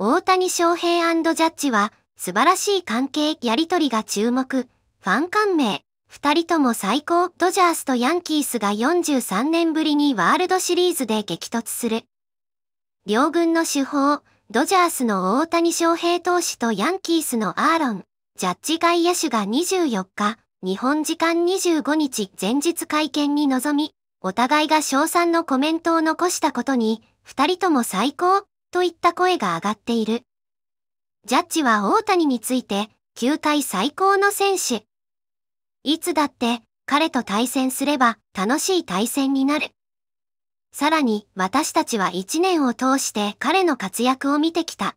大谷翔平ジャッジは素晴らしい関係やりとりが注目。ファン感銘。二人とも最高。ドジャースとヤンキースが43年ぶりにワールドシリーズで激突する。両軍の主砲、ドジャースの大谷翔平投手とヤンキースのアーロン、ジャッジ外野手が24日、日本時間25日前日会見に臨み、お互いが賞賛のコメントを残したことに、二人とも最高といった声が上がっている。ジャッジは大谷について、球界最高の選手。いつだって彼と対戦すれば楽しい対戦になる。さらに私たちは一年を通して彼の活躍を見てきた。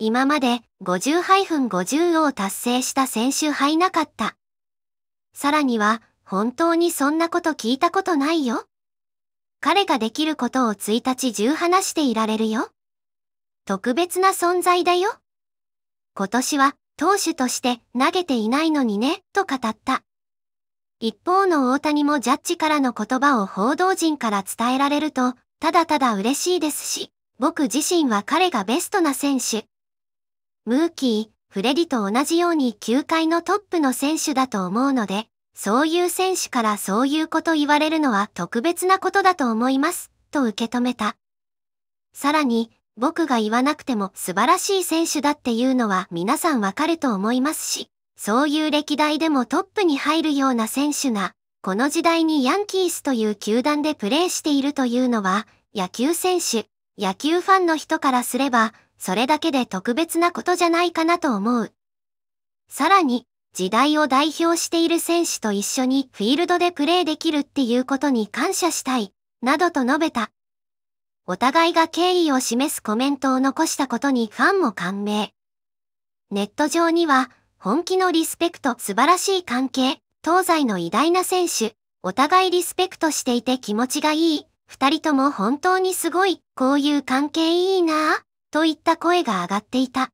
今まで50-50を達成した選手はいなかった。さらには本当にそんなこと聞いたことないよ。彼ができることを1日中話していられるよ。特別な存在だよ。今年は投手として投げていないのにね、と語った。一方の大谷もジャッジからの言葉を報道陣から伝えられると、ただただ嬉しいですし、僕自身は彼がベストな選手。ムーキー、フレディと同じように球界のトップの選手だと思うので、そういう選手からそういうこと言われるのは特別なことだと思います、と受け止めた。さらに、僕が言わなくても素晴らしい選手だっていうのは皆さんわかると思いますし、そういう歴代でもトップに入るような選手が、この時代にヤンキースという球団でプレーしているというのは、野球選手、野球ファンの人からすれば、それだけで特別なことじゃないかなと思う。さらに、時代を代表している選手と一緒にフィールドでプレーできるっていうことに感謝したい、などと述べた。お互いが敬意を示すコメントを残したことにファンも感銘。ネット上には、本気のリスペクト、素晴らしい関係、東西の偉大な選手、お互いリスペクトしていて気持ちがいい、二人とも本当にすごい、こういう関係いいなぁ、といった声が上がっていた。